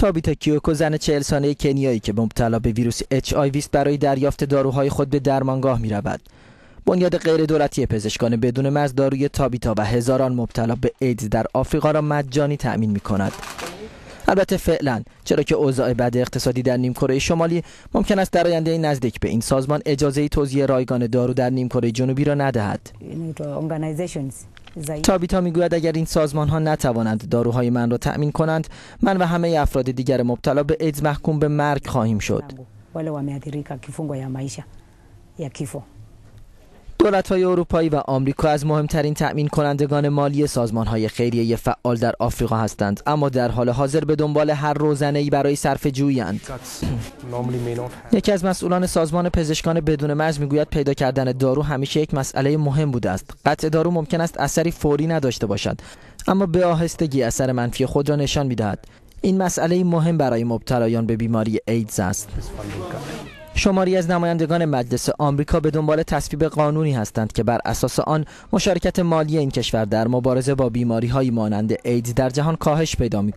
تابیتا کیوکو زن چهل ساله کنیایی که مبتلا به ویروس اچ آی ویست برای دریافت داروهای خود به درمانگاه می رود. بنیاد غیر دولتی پزشکان بدون مرز داروی تابیتا و هزاران مبتلا به ایدز در آفریقا را مجانی تأمین می کند. البته فعلا چرا که اوضاع بد اقتصادی در کره شمالی ممکن است در آینده نزدیک به این سازمان اجازه توزیع رایگان دارو در کره جنوبی را ندهد تابیتا میگوید اگر این سازمان ها نتوانند داروهای من را تأمین کنند من و همه افراد دیگر مبتلا به ایدز محکوم به مرگ خواهیم شد های اروپایی و آمریکا از مهمترین تأمین کنندگان مالی های خیریه فعال در آفریقا هستند اما در حال حاضر به دنبال هر ای برای صرف جویند یکی از مسئولان سازمان پزشکان بدون مرز میگوید پیدا کردن دارو همیشه یک مسئله مهم بوده است. قطع دارو ممکن است اثری فوری نداشته باشد اما به آهستگی اثر منفی خود را نشان میدهد. این مسئله مهم برای مبتلایان به بیماری ایدز است. شماری از نمایندگان مجلس آمریکا به دنبال تصویب قانونی هستند که بر اساس آن مشارکت مالی این کشور در مبارزه با بیماری های مانند ایدز در جهان کاهش پیدا می